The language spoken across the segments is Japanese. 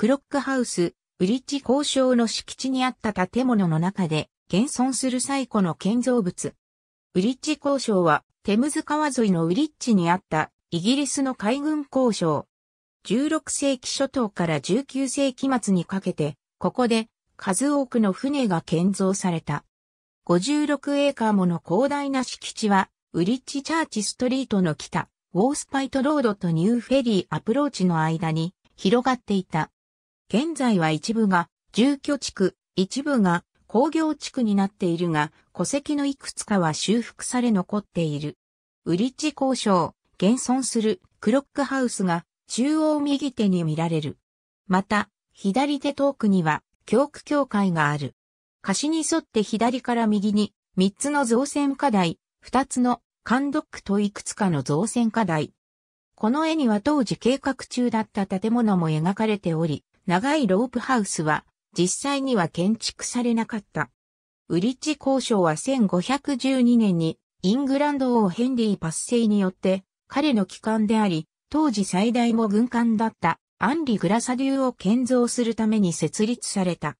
クロックハウス、ウリッジ交渉の敷地にあった建物の中で、現存する最古の建造物。ウリッジ交渉は、テムズ川沿いのウリッジにあったイギリスの海軍交渉。16世紀初頭から19世紀末にかけて、ここで数多くの船が建造された。56エーカーもの広大な敷地は、ウリッジチャーチストリートの北、ウォースパイトロードとニューフェリーアプローチの間に広がっていた。現在は一部が住居地区、一部が工業地区になっているが、戸籍のいくつかは修復され残っている。ウリッジ交渉、現存するクロックハウスが中央右手に見られる。また、左手遠くには教区教会がある。貸しに沿って左から右に3つの造船課題、2つの監督といくつかの造船課題。この絵には当時計画中だった建物も描かれており、長いロープハウスは実際には建築されなかった。ウリッチ交渉は1512年にイングランド王ヘンリーパッセイによって彼の機関であり、当時最大の軍艦だったアンリ・グラサデューを建造するために設立された。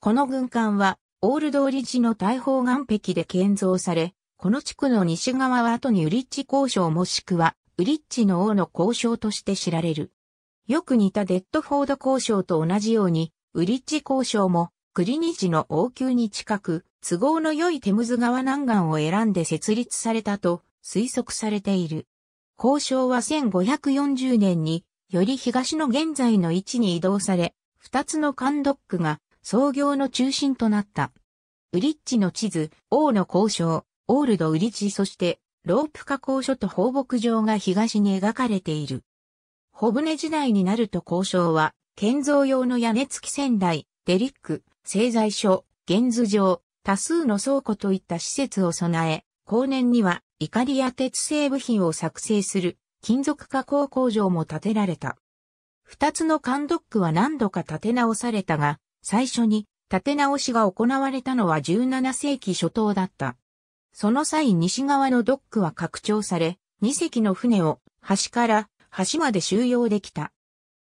この軍艦はオールドリッジの大砲岸壁で建造され、この地区の西側は後にウリッチ交渉もしくはウリッチの王の交渉として知られる。よく似たデッドフォード交渉と同じように、ウリッジ交渉も、クリニチの王宮に近く、都合の良いテムズ川南岸を選んで設立されたと推測されている。交渉は1540年により東の現在の位置に移動され、二つのカンドックが創業の中心となった。ウリッチの地図、王の交渉、オールドウリッチそして、ロープ加工所と放牧場が東に描かれている。小舟時代になると交渉は、建造用の屋根付き仙台、デリック、製材所、原図場、多数の倉庫といった施設を備え、後年には、イカリや鉄製部品を作成する、金属加工工場も建てられた。二つの缶ドックは何度か建て直されたが、最初に建て直しが行われたのは17世紀初頭だった。その際西側のドックは拡張され、2隻の船を橋から橋まで収容できた。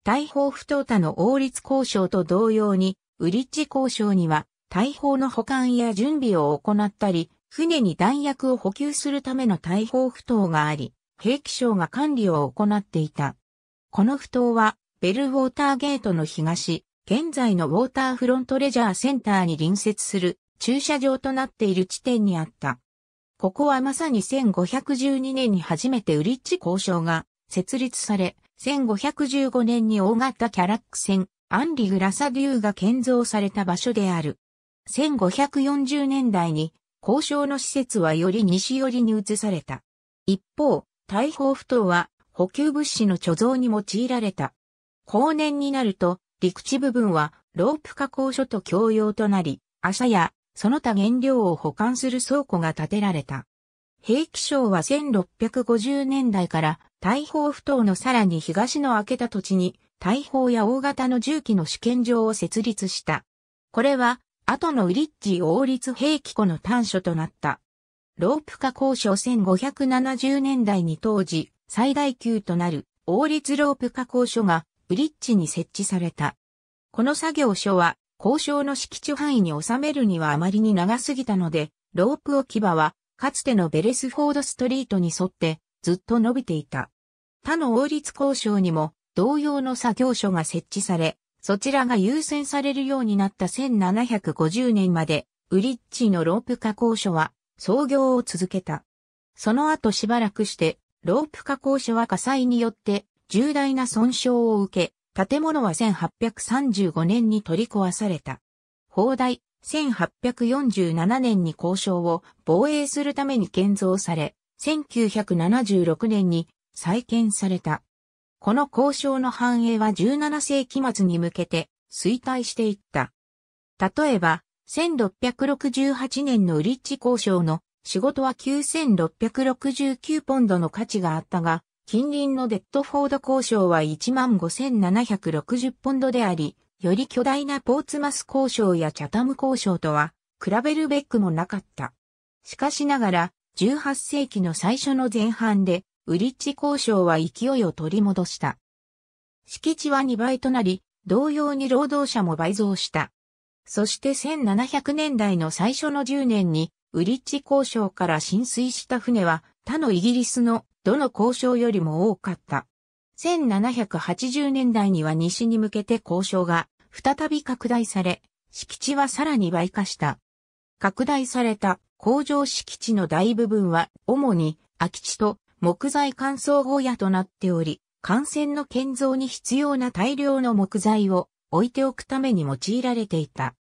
大砲不当他の王立交渉と同様に、ウリッジ交渉には、大砲の保管や準備を行ったり、船に弾薬を補給するための大砲不当があり、兵器省が管理を行っていた。この不当は、ベルウォーターゲートの東、現在のウォーターフロントレジャーセンターに隣接する駐車場となっている地点にあった。ここはまさに1512年に初めてウリッチ交渉が設立され、1515年に大型キャラック船、アンリ・グラサデューが建造された場所である。1540年代に、交渉の施設はより西寄りに移された。一方、大砲不頭は補給物資の貯蔵に用いられた。後年になると、陸地部分はロープ加工所と共用となり、朝やその他原料を保管する倉庫が建てられた。兵器省は1650年代から大砲不頭のさらに東の明けた土地に大砲や大型の銃器の試験場を設立した。これは後のウリッジ王立兵器庫の端緒となった。ロープ化交渉1570年代に当時最大級となる王立ロープ加工所がウリッジに設置された。この作業所は交渉の敷地範囲に収めるにはあまりに長すぎたので、ロープ置き場はかつてのベレスフォードストリートに沿ってずっと伸びていた。他の王立交渉にも同様の作業所が設置され、そちらが優先されるようになった1750年まで、ウリッチのロープ加工所は創業を続けた。その後しばらくして、ロープ加工所は火災によって重大な損傷を受け、建物は1835年に取り壊された。砲台、1847年に交渉を防衛するために建造され、1976年に再建された。この交渉の繁栄は17世紀末に向けて衰退していった。例えば、1668年のウリッチ交渉の仕事は9669ポンドの価値があったが、近隣のデッドフォード交渉は15,760ポンドであり、より巨大なポーツマス交渉やチャタム交渉とは、比べるべくもなかった。しかしながら、18世紀の最初の前半で、ウリッチ交渉は勢いを取り戻した。敷地は2倍となり、同様に労働者も倍増した。そして1700年代の最初の10年に、ウリッチ交渉から浸水した船は、他のイギリスのどの交渉よりも多かった。1780年代には西に向けて交渉が再び拡大され、敷地はさらに倍化した。拡大された工場敷地の大部分は主に空き地と木材乾燥小屋となっており、幹線の建造に必要な大量の木材を置いておくために用いられていた。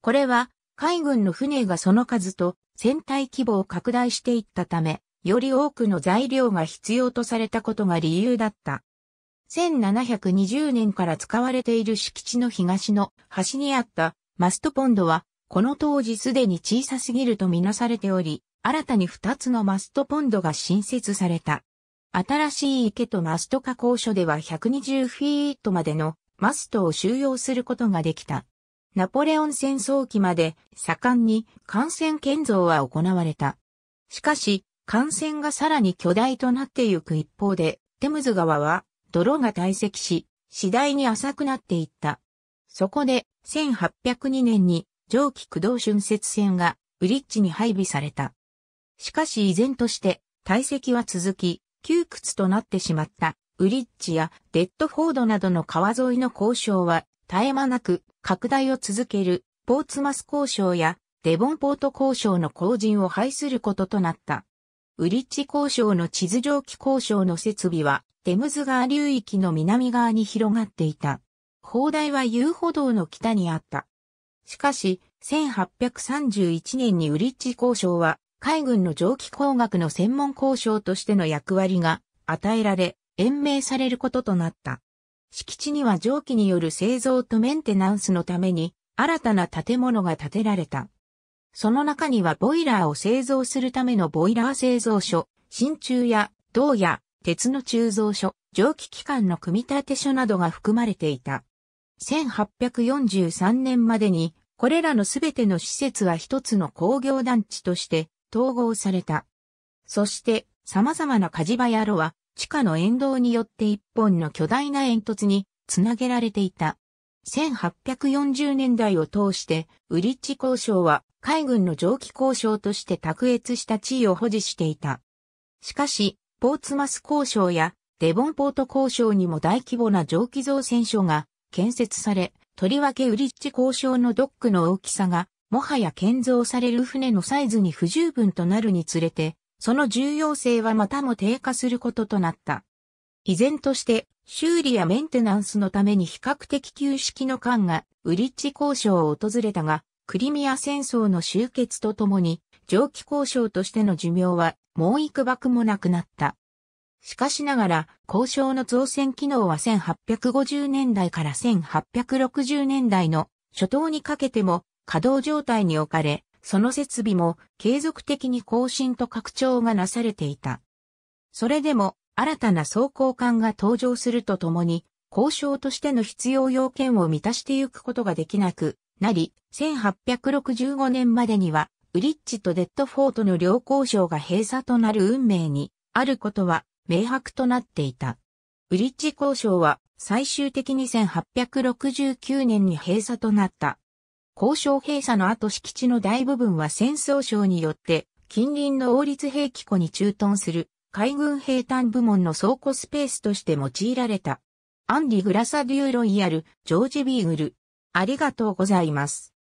これは海軍の船がその数と船体規模を拡大していったため、より多くの材料が必要とされたことが理由だった。1720年から使われている敷地の東の端にあったマストポンドは、この当時すでに小さすぎるとみなされており、新たに2つのマストポンドが新設された。新しい池とマスト加工所では120フィートまでのマストを収容することができた。ナポレオン戦争期まで盛んに艦船建造は行われた。しかし、艦船がさらに巨大となってゆく一方で、テムズ川は泥が堆積し、次第に浅くなっていった。そこで、1802年に蒸気駆動春節船がウリッジに配備された。しかし依然として堆積は続き、窮屈となってしまったウリッジやデッドフォードなどの川沿いの交渉は絶え間なく拡大を続けるポーツマス交渉やデボンポート交渉の後陣を排することとなった。ウリッジ交渉の地図蒸気交渉の設備はテムズ川流域の南側に広がっていた。砲台は遊歩道の北にあった。しかし、1831年にウリッチ交渉は、海軍の蒸気工学の専門交渉としての役割が与えられ、延命されることとなった。敷地には蒸気による製造とメンテナンスのために、新たな建物が建てられた。その中にはボイラーを製造するためのボイラー製造所、真鍮や銅や鉄の鋳造所、蒸気機関の組み立て所などが含まれていた。1843年までに、これらのすべての施設は一つの工業団地として統合された。そして様々な火事場や炉は地下の沿道によって一本の巨大な煙突につなげられていた。1840年代を通してウリッチ交渉は海軍の蒸気交渉として卓越した地位を保持していた。しかしポーツマス交渉やデボンポート交渉にも大規模な蒸気造船所が建設され、とりわけウリッチ交渉のドックの大きさが、もはや建造される船のサイズに不十分となるにつれて、その重要性はまたも低下することとなった。依然として、修理やメンテナンスのために比較的旧式の艦がウリッチ交渉を訪れたが、クリミア戦争の終結とともに、蒸気交渉としての寿命はもう幾幕もなくなった。しかしながら、交渉の造船機能は1850年代から1860年代の初頭にかけても稼働状態に置かれ、その設備も継続的に更新と拡張がなされていた。それでも新たな装甲艦が登場するとともに、交渉としての必要要件を満たしてゆくことができなくなり、1865年までにはウリッチとデッドフォートの両交渉が閉鎖となる運命に、あることは明白となっていた。ウリッチ交渉は最終的に1869年に閉鎖となった。交渉閉鎖の後敷地の大部分は戦争省によって近隣の王立兵器庫に駐屯する海軍兵隊部門の倉庫スペースとして用いられた。アンディ・グラサデューロイヤル、ジョージ・ビーグル。ありがとうございます。